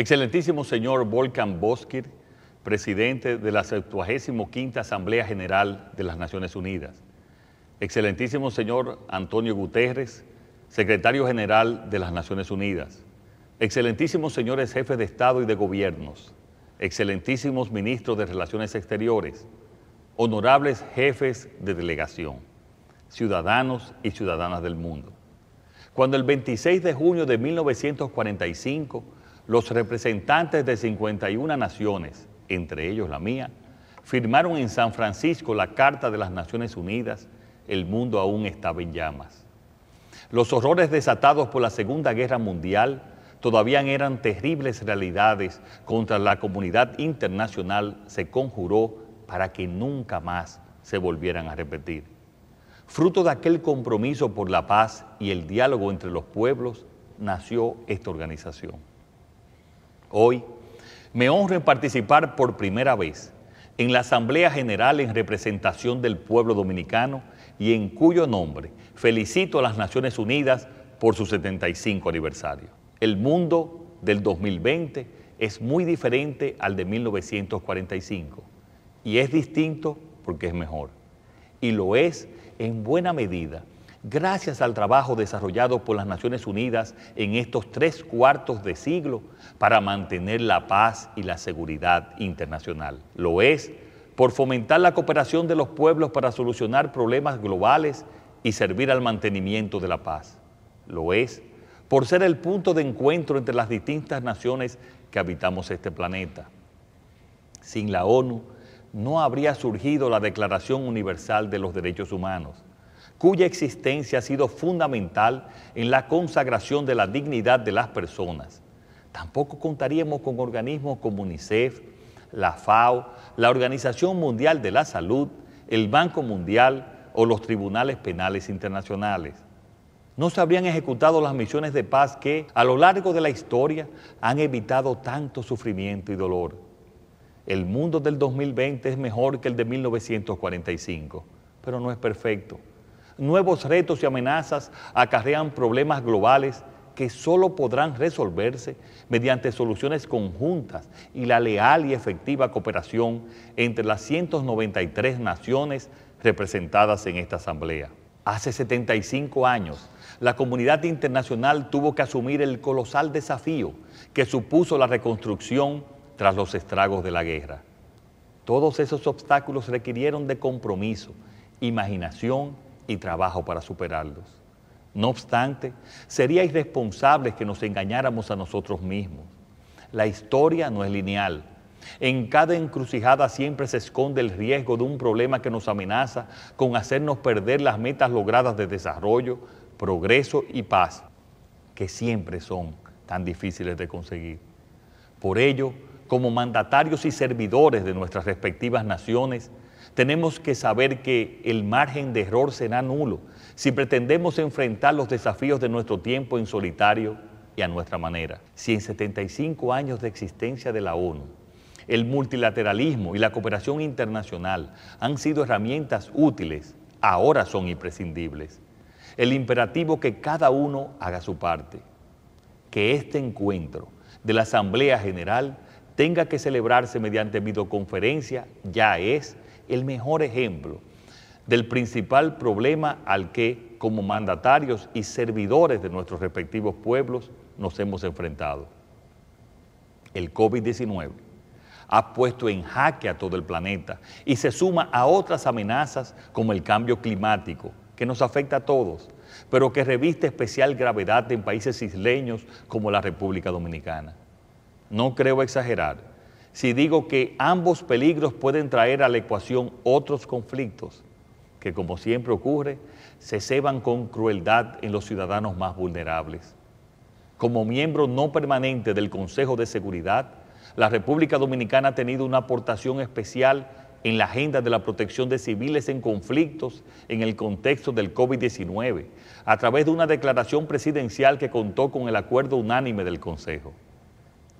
Excelentísimo señor Volkan Boskir, presidente de la 75 Asamblea General de las Naciones Unidas. Excelentísimo señor Antonio Guterres, secretario general de las Naciones Unidas. Excelentísimos señores jefes de Estado y de gobiernos. Excelentísimos ministros de Relaciones Exteriores. Honorables jefes de delegación. Ciudadanos y ciudadanas del mundo. Cuando el 26 de junio de 1945 los representantes de 51 naciones, entre ellos la mía, firmaron en San Francisco la Carta de las Naciones Unidas, el mundo aún estaba en llamas. Los horrores desatados por la Segunda Guerra Mundial todavía eran terribles realidades contra la comunidad internacional se conjuró para que nunca más se volvieran a repetir. Fruto de aquel compromiso por la paz y el diálogo entre los pueblos, nació esta organización. Hoy me honro en participar por primera vez en la Asamblea General en representación del pueblo dominicano y en cuyo nombre felicito a las Naciones Unidas por su 75 aniversario. El mundo del 2020 es muy diferente al de 1945 y es distinto porque es mejor. Y lo es en buena medida gracias al trabajo desarrollado por las Naciones Unidas en estos tres cuartos de siglo para mantener la paz y la seguridad internacional. Lo es por fomentar la cooperación de los pueblos para solucionar problemas globales y servir al mantenimiento de la paz. Lo es por ser el punto de encuentro entre las distintas naciones que habitamos este planeta. Sin la ONU no habría surgido la Declaración Universal de los Derechos Humanos cuya existencia ha sido fundamental en la consagración de la dignidad de las personas. Tampoco contaríamos con organismos como UNICEF, la FAO, la Organización Mundial de la Salud, el Banco Mundial o los tribunales penales internacionales. No se habrían ejecutado las misiones de paz que, a lo largo de la historia, han evitado tanto sufrimiento y dolor. El mundo del 2020 es mejor que el de 1945, pero no es perfecto nuevos retos y amenazas acarrean problemas globales que solo podrán resolverse mediante soluciones conjuntas y la leal y efectiva cooperación entre las 193 naciones representadas en esta Asamblea. Hace 75 años, la comunidad internacional tuvo que asumir el colosal desafío que supuso la reconstrucción tras los estragos de la guerra. Todos esos obstáculos requirieron de compromiso, imaginación y trabajo para superarlos. No obstante, sería irresponsable que nos engañáramos a nosotros mismos. La historia no es lineal. En cada encrucijada siempre se esconde el riesgo de un problema que nos amenaza con hacernos perder las metas logradas de desarrollo, progreso y paz, que siempre son tan difíciles de conseguir. Por ello, como mandatarios y servidores de nuestras respectivas naciones, tenemos que saber que el margen de error será nulo si pretendemos enfrentar los desafíos de nuestro tiempo en solitario y a nuestra manera. Si en 75 años de existencia de la ONU, el multilateralismo y la cooperación internacional han sido herramientas útiles, ahora son imprescindibles. El imperativo que cada uno haga su parte, que este encuentro de la Asamblea General tenga que celebrarse mediante videoconferencia ya es el mejor ejemplo del principal problema al que como mandatarios y servidores de nuestros respectivos pueblos nos hemos enfrentado. El COVID-19 ha puesto en jaque a todo el planeta y se suma a otras amenazas como el cambio climático, que nos afecta a todos, pero que reviste especial gravedad en países isleños como la República Dominicana. No creo exagerar si digo que ambos peligros pueden traer a la ecuación otros conflictos que, como siempre ocurre, se ceban con crueldad en los ciudadanos más vulnerables. Como miembro no permanente del Consejo de Seguridad, la República Dominicana ha tenido una aportación especial en la agenda de la protección de civiles en conflictos en el contexto del COVID-19, a través de una declaración presidencial que contó con el acuerdo unánime del Consejo.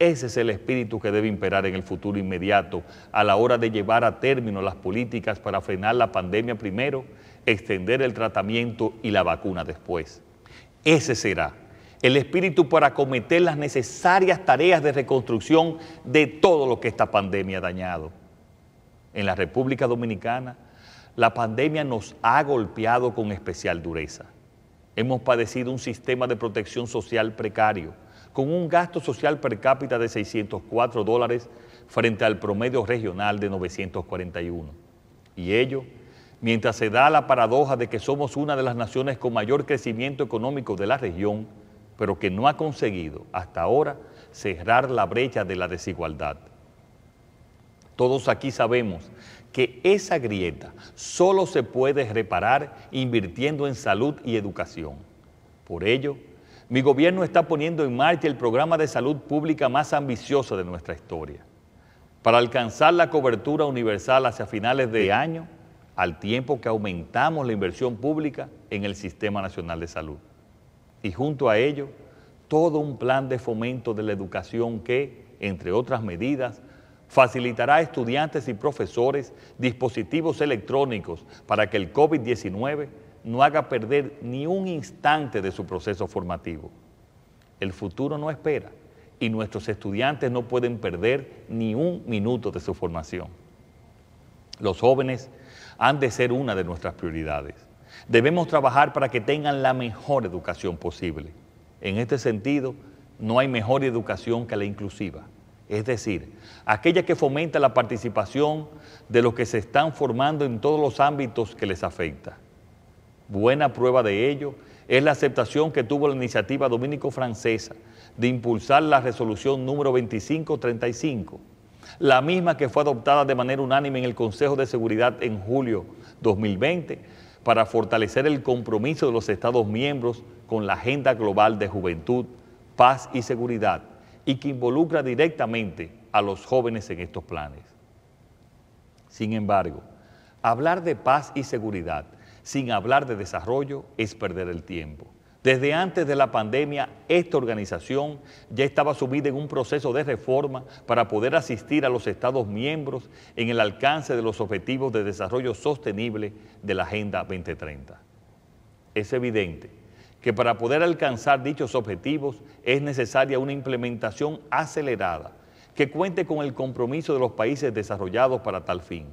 Ese es el espíritu que debe imperar en el futuro inmediato a la hora de llevar a término las políticas para frenar la pandemia primero, extender el tratamiento y la vacuna después. Ese será el espíritu para acometer las necesarias tareas de reconstrucción de todo lo que esta pandemia ha dañado. En la República Dominicana, la pandemia nos ha golpeado con especial dureza. Hemos padecido un sistema de protección social precario con un gasto social per cápita de 604 dólares frente al promedio regional de 941. Y ello, mientras se da la paradoja de que somos una de las naciones con mayor crecimiento económico de la región, pero que no ha conseguido hasta ahora cerrar la brecha de la desigualdad. Todos aquí sabemos que esa grieta solo se puede reparar invirtiendo en salud y educación. Por ello, mi gobierno está poniendo en marcha el programa de salud pública más ambicioso de nuestra historia, para alcanzar la cobertura universal hacia finales de año, al tiempo que aumentamos la inversión pública en el Sistema Nacional de Salud. Y junto a ello, todo un plan de fomento de la educación que, entre otras medidas, facilitará a estudiantes y profesores dispositivos electrónicos para que el COVID-19 no haga perder ni un instante de su proceso formativo. El futuro no espera y nuestros estudiantes no pueden perder ni un minuto de su formación. Los jóvenes han de ser una de nuestras prioridades. Debemos trabajar para que tengan la mejor educación posible. En este sentido, no hay mejor educación que la inclusiva, es decir, aquella que fomenta la participación de los que se están formando en todos los ámbitos que les afecta. Buena prueba de ello es la aceptación que tuvo la iniciativa dominico-francesa de impulsar la resolución número 2535, la misma que fue adoptada de manera unánime en el Consejo de Seguridad en julio 2020 para fortalecer el compromiso de los Estados miembros con la Agenda Global de Juventud, Paz y Seguridad y que involucra directamente a los jóvenes en estos planes. Sin embargo, hablar de paz y seguridad sin hablar de desarrollo es perder el tiempo. Desde antes de la pandemia, esta organización ya estaba subida en un proceso de reforma para poder asistir a los Estados miembros en el alcance de los objetivos de desarrollo sostenible de la Agenda 2030. Es evidente que para poder alcanzar dichos objetivos es necesaria una implementación acelerada que cuente con el compromiso de los países desarrollados para tal fin.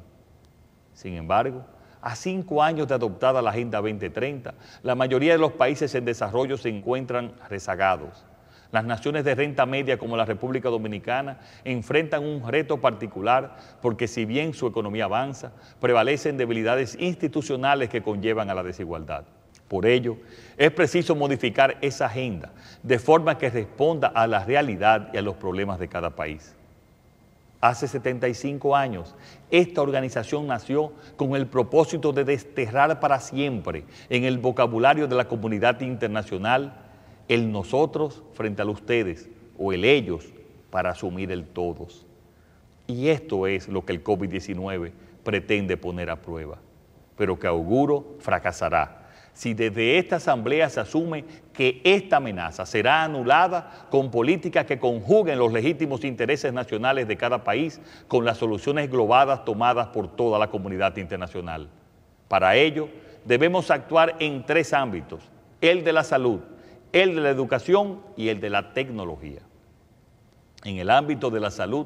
Sin embargo, a cinco años de adoptada la Agenda 2030, la mayoría de los países en desarrollo se encuentran rezagados. Las naciones de renta media como la República Dominicana enfrentan un reto particular porque si bien su economía avanza, prevalecen debilidades institucionales que conllevan a la desigualdad. Por ello, es preciso modificar esa agenda de forma que responda a la realidad y a los problemas de cada país hace 75 años. Esta organización nació con el propósito de desterrar para siempre en el vocabulario de la comunidad internacional el nosotros frente a ustedes o el ellos para asumir el todos. Y esto es lo que el COVID-19 pretende poner a prueba, pero que auguro fracasará si desde esta asamblea se asume que esta amenaza será anulada con políticas que conjuguen los legítimos intereses nacionales de cada país con las soluciones globadas tomadas por toda la comunidad internacional. Para ello, debemos actuar en tres ámbitos, el de la salud, el de la educación y el de la tecnología. En el ámbito de la salud,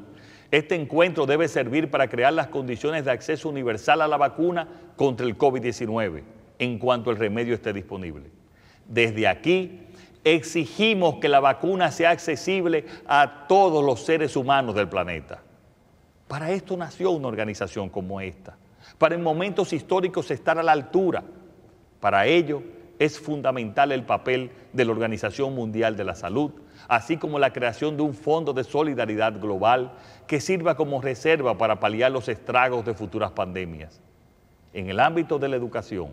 este encuentro debe servir para crear las condiciones de acceso universal a la vacuna contra el COVID-19 en cuanto el remedio esté disponible. Desde aquí exigimos que la vacuna sea accesible a todos los seres humanos del planeta. Para esto nació una organización como esta, para en momentos históricos estar a la altura. Para ello es fundamental el papel de la Organización Mundial de la Salud, así como la creación de un fondo de solidaridad global que sirva como reserva para paliar los estragos de futuras pandemias en el ámbito de la educación.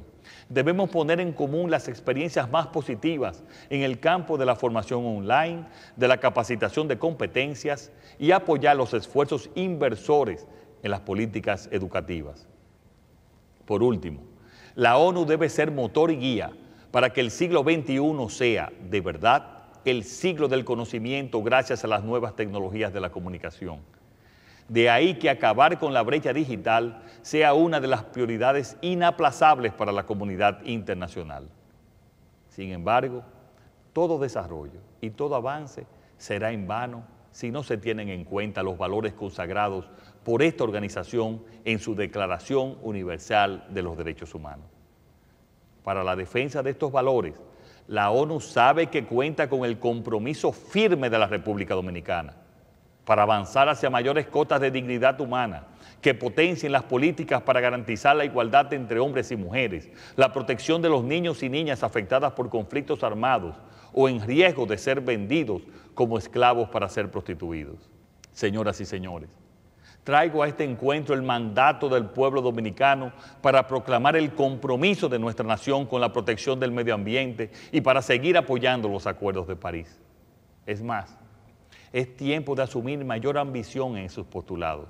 Debemos poner en común las experiencias más positivas en el campo de la formación online, de la capacitación de competencias y apoyar los esfuerzos inversores en las políticas educativas. Por último, la ONU debe ser motor y guía para que el siglo XXI sea, de verdad, el siglo del conocimiento gracias a las nuevas tecnologías de la comunicación. De ahí que acabar con la brecha digital sea una de las prioridades inaplazables para la comunidad internacional. Sin embargo, todo desarrollo y todo avance será en vano si no se tienen en cuenta los valores consagrados por esta organización en su Declaración Universal de los Derechos Humanos. Para la defensa de estos valores, la ONU sabe que cuenta con el compromiso firme de la República Dominicana para avanzar hacia mayores cotas de dignidad humana, que potencien las políticas para garantizar la igualdad entre hombres y mujeres, la protección de los niños y niñas afectadas por conflictos armados o en riesgo de ser vendidos como esclavos para ser prostituidos. Señoras y señores, traigo a este encuentro el mandato del pueblo dominicano para proclamar el compromiso de nuestra nación con la protección del medio ambiente y para seguir apoyando los acuerdos de París. Es más, es tiempo de asumir mayor ambición en sus postulados.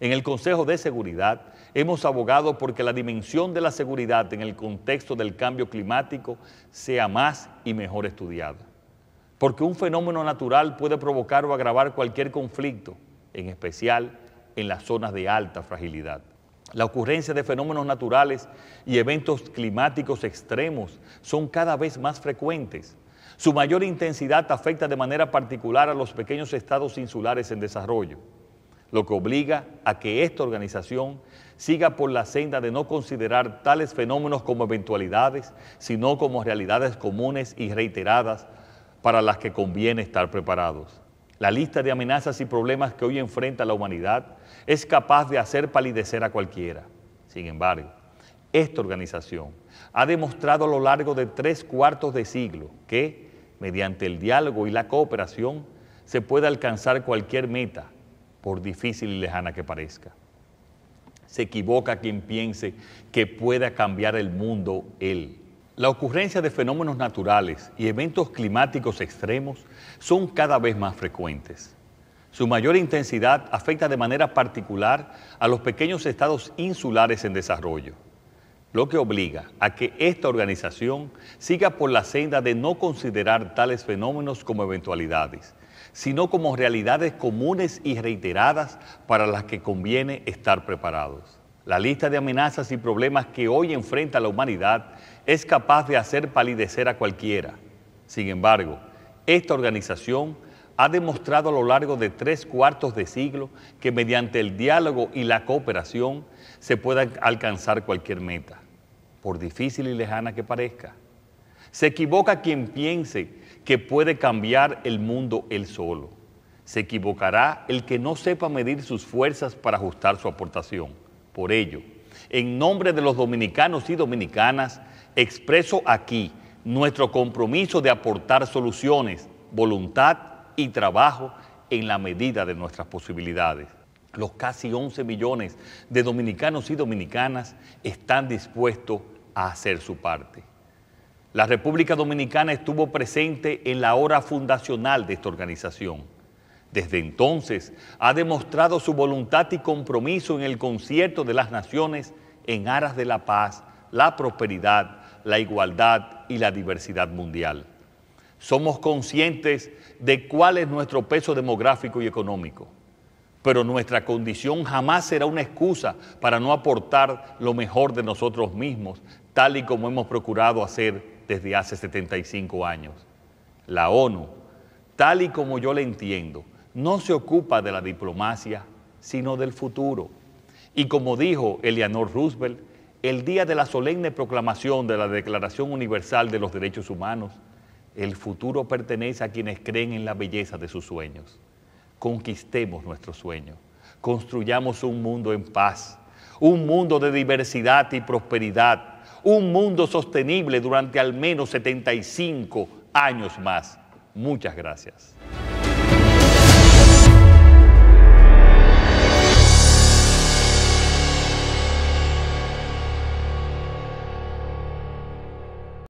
En el Consejo de Seguridad hemos abogado porque la dimensión de la seguridad en el contexto del cambio climático sea más y mejor estudiada. Porque un fenómeno natural puede provocar o agravar cualquier conflicto, en especial en las zonas de alta fragilidad. La ocurrencia de fenómenos naturales y eventos climáticos extremos son cada vez más frecuentes su mayor intensidad afecta de manera particular a los pequeños estados insulares en desarrollo, lo que obliga a que esta organización siga por la senda de no considerar tales fenómenos como eventualidades, sino como realidades comunes y reiteradas para las que conviene estar preparados. La lista de amenazas y problemas que hoy enfrenta la humanidad es capaz de hacer palidecer a cualquiera. Sin embargo, esta organización ha demostrado a lo largo de tres cuartos de siglo que, Mediante el diálogo y la cooperación se puede alcanzar cualquier meta, por difícil y lejana que parezca. Se equivoca quien piense que pueda cambiar el mundo él. La ocurrencia de fenómenos naturales y eventos climáticos extremos son cada vez más frecuentes. Su mayor intensidad afecta de manera particular a los pequeños estados insulares en desarrollo lo que obliga a que esta organización siga por la senda de no considerar tales fenómenos como eventualidades, sino como realidades comunes y reiteradas para las que conviene estar preparados. La lista de amenazas y problemas que hoy enfrenta la humanidad es capaz de hacer palidecer a cualquiera. Sin embargo, esta organización ha demostrado a lo largo de tres cuartos de siglo que mediante el diálogo y la cooperación se puede alcanzar cualquier meta por difícil y lejana que parezca. Se equivoca quien piense que puede cambiar el mundo él solo. Se equivocará el que no sepa medir sus fuerzas para ajustar su aportación. Por ello, en nombre de los dominicanos y dominicanas, expreso aquí nuestro compromiso de aportar soluciones, voluntad y trabajo en la medida de nuestras posibilidades. Los casi 11 millones de dominicanos y dominicanas están dispuestos a hacer su parte. La República Dominicana estuvo presente en la hora fundacional de esta organización. Desde entonces ha demostrado su voluntad y compromiso en el concierto de las naciones en aras de la paz, la prosperidad, la igualdad y la diversidad mundial. Somos conscientes de cuál es nuestro peso demográfico y económico, pero nuestra condición jamás será una excusa para no aportar lo mejor de nosotros mismos tal y como hemos procurado hacer desde hace 75 años. La ONU, tal y como yo la entiendo, no se ocupa de la diplomacia, sino del futuro. Y como dijo Eleanor Roosevelt, el día de la solemne proclamación de la Declaración Universal de los Derechos Humanos, el futuro pertenece a quienes creen en la belleza de sus sueños. Conquistemos nuestros sueños, construyamos un mundo en paz, un mundo de diversidad y prosperidad, un mundo sostenible durante al menos 75 años más. Muchas gracias.